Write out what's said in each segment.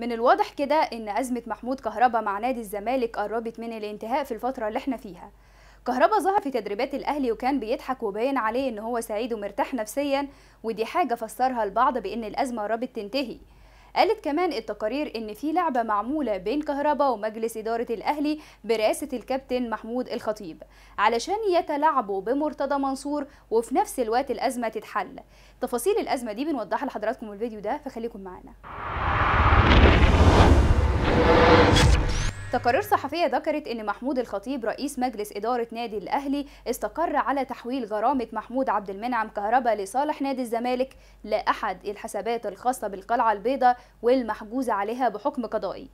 من الواضح كده ان ازمه محمود كهربا مع نادي الزمالك قربت من الانتهاء في الفتره اللي احنا فيها كهربا ظهر في تدريبات الاهلي وكان بيضحك وباين عليه ان هو سعيد ومرتاح نفسيا ودي حاجه فسرها البعض بان الازمه قربت تنتهي قالت كمان التقارير ان في لعبه معموله بين كهربا ومجلس اداره الاهلي برئاسه الكابتن محمود الخطيب علشان يتلاعبوا بمرتضى منصور وفي نفس الوقت الازمه تتحل تفاصيل الازمه دي بنوضحها لحضراتكم الفيديو ده فخليكم معانا تقارير صحفية ذكرت أن محمود الخطيب رئيس مجلس إدارة نادي الأهلي استقر على تحويل غرامة محمود عبد المنعم كهربا لصالح نادي الزمالك لأحد الحسابات الخاصة بالقلعة البيضاء والمحجوز عليها بحكم قضائي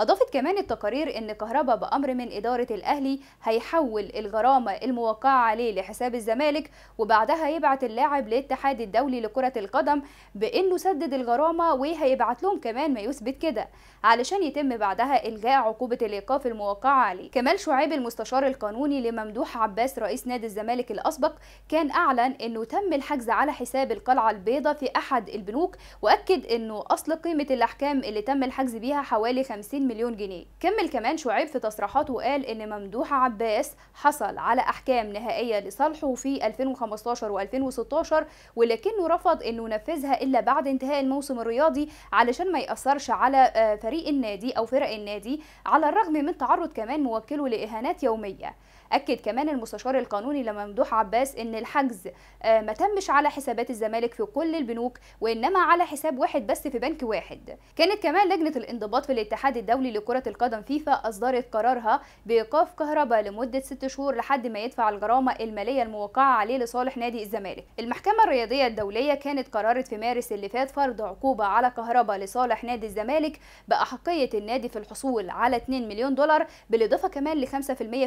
أضافت كمان التقارير أن كهربا بأمر من إدارة الأهلي هيحول الغرامة الموقعة عليه لحساب الزمالك وبعدها يبعت اللاعب للاتحاد الدولي لكرة القدم بأنه سدد الغرامة وهيبعت لهم كمان ما يثبت كده علشان يتم بعدها إلغاء عقوبة الإيقاف الموقعة عليه كمال شعيب المستشار القانوني لممدوح عباس رئيس نادي الزمالك الأسبق كان أعلن أنه تم الحجز على حساب القلعة البيضاء في أحد البنوك وأكد أنه أصل قيمة الأحكام اللي تم الحجز بيها حوالي 50 مليون جنيه كمل كمان شعيب في تصريحاته وقال ان ممدوح عباس حصل على احكام نهائيه لصالحه في 2015 و2016 ولكنه رفض انه ينفذها الا بعد انتهاء الموسم الرياضي علشان ما ياثرش على آه، فريق النادي او فرق النادي على الرغم من تعرض كمان موكله لاهانات يوميه اكد كمان المستشار القانوني لممدوح عباس ان الحجز آه، ما تمش على حسابات الزمالك في كل البنوك وانما على حساب واحد بس في بنك واحد كانت كمان لجنه الانضباط في الاتحاد الدولي الدولي لكرة القدم فيفا أصدرت قرارها بإيقاف كهرباء لمدة ست شهور لحد ما يدفع الغرامة المالية الموقعة عليه لصالح نادي الزمالك. المحكمة الرياضية الدولية كانت قررت في مارس اللي فات فرض عقوبة على كهرباء لصالح نادي الزمالك بأحقية النادي في الحصول على 2 مليون دولار بالإضافة كمان ل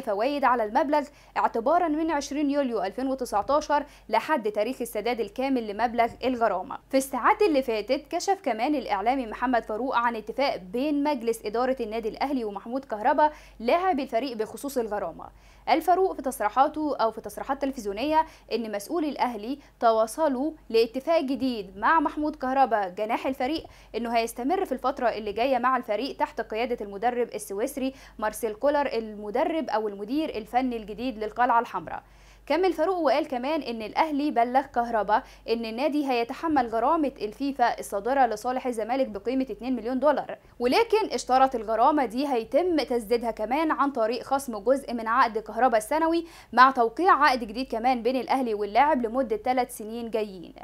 5% فوائد على المبلغ اعتبارا من 20 يوليو 2019 لحد تاريخ السداد الكامل لمبلغ الغرامة. في الساعات اللي فاتت كشف كمان الإعلامي محمد فاروق عن اتفاق بين مجلس إدارة إدارة النادي الأهلي ومحمود كهربا لاعب الفريق بخصوص الغرامة الفاروق في تصريحاته أو في تصريحات تلفزيونية أن مسؤولي الأهلي تواصلوا لاتفاق جديد مع محمود كهربا جناح الفريق أنه هيستمر في الفترة اللي جاية مع الفريق تحت قيادة المدرب السويسري مارسيل كولر المدرب أو المدير الفني الجديد للقلعة الحمراء كمل فاروق وقال كمان ان الاهلي بلغ كهربا ان النادي هيتحمل جرامه الفيفا الصادره لصالح الزمالك بقيمه 2 مليون دولار ولكن اشترط الغرامه دي هيتم تسديدها كمان عن طريق خصم جزء من عقد كهربا السنوي مع توقيع عقد جديد كمان بين الاهلي واللاعب لمده 3 سنين جايين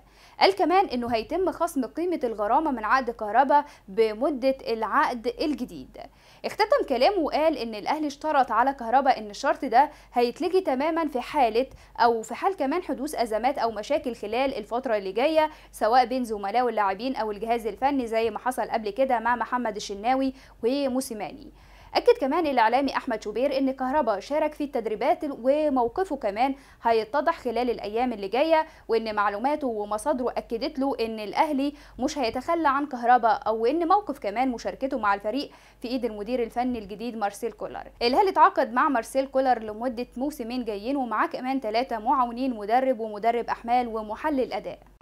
قال كمان انه هيتم خصم قيمه الغرامه من عقد كهربا بمده العقد الجديد اختتم كلامه وقال ان الاهلي اشترط على كهربا ان الشرط ده هيتلغي تماما في حاله حالة أو في حال كمان حدوث أزمات أو مشاكل خلال الفترة اللي جاية سواء بين زملاء واللاعبين أو الجهاز الفني زي ما حصل قبل كده مع محمد الشناوي وموسيماني أكد كمان الإعلامي أحمد شوبير إن كهربا شارك في التدريبات وموقفه كمان هيتضح خلال الأيام اللي جاية وإن معلوماته ومصادره أكدت له إن الأهلي مش هيتخلى عن كهربا أو إن موقف كمان مشاركته مع الفريق في إيد المدير الفني الجديد مارسيل كولر الأهلي اتعاقد مع مارسيل كولر لمدة موسمين جايين ومعاه كمان ثلاثة معاونين مدرب ومدرب أحمال ومحلل أداء